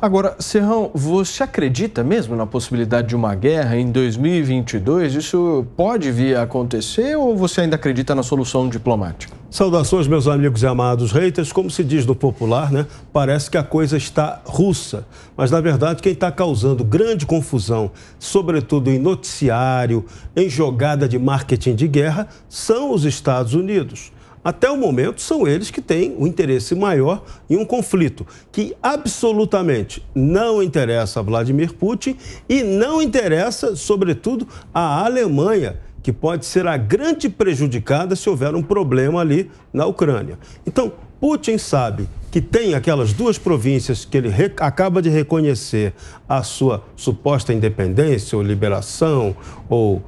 Agora, Serrão, você acredita mesmo na possibilidade de uma guerra em 2022? Isso pode vir a acontecer ou você ainda acredita na solução diplomática? Saudações, meus amigos e amados haters. Como se diz no popular, né? Parece que a coisa está russa. Mas, na verdade, quem está causando grande confusão, sobretudo em noticiário, em jogada de marketing de guerra, são os Estados Unidos até o momento, são eles que têm o um interesse maior em um conflito que absolutamente não interessa a Vladimir Putin e não interessa, sobretudo, a Alemanha, que pode ser a grande prejudicada se houver um problema ali na Ucrânia. Então, Putin sabe que tem aquelas duas províncias que ele acaba de reconhecer a sua suposta independência ou liberação ou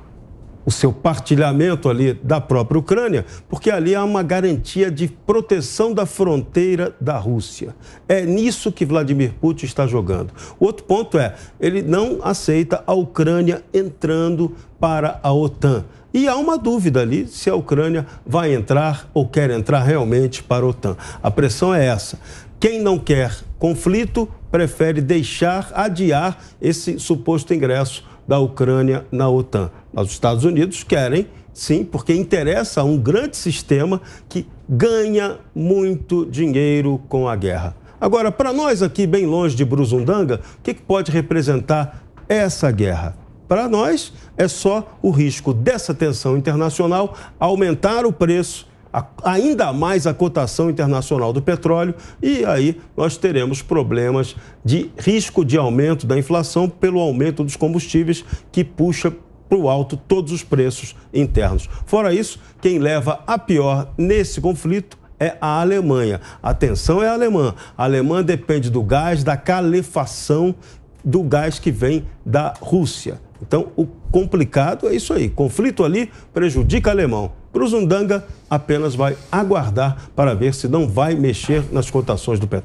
o seu partilhamento ali da própria Ucrânia, porque ali há uma garantia de proteção da fronteira da Rússia. É nisso que Vladimir Putin está jogando. O outro ponto é, ele não aceita a Ucrânia entrando para a OTAN. E há uma dúvida ali se a Ucrânia vai entrar ou quer entrar realmente para a OTAN. A pressão é essa. Quem não quer conflito prefere deixar, adiar esse suposto ingresso da Ucrânia na OTAN. Mas os Estados Unidos querem, sim, porque interessa a um grande sistema que ganha muito dinheiro com a guerra. Agora, para nós aqui, bem longe de Brusundanga, o que, que pode representar essa guerra? Para nós, é só o risco dessa tensão internacional aumentar o preço a, ainda mais a cotação internacional do petróleo e aí nós teremos problemas de risco de aumento da inflação pelo aumento dos combustíveis que puxa para o alto todos os preços internos. Fora isso, quem leva a pior nesse conflito é a Alemanha. Atenção é a Alemanha. A Alemanha depende do gás, da calefação do gás que vem da Rússia. Então, o complicado é isso aí. Conflito ali prejudica o alemão. Cruzundanga apenas vai aguardar para ver se não vai mexer nas cotações do petróleo.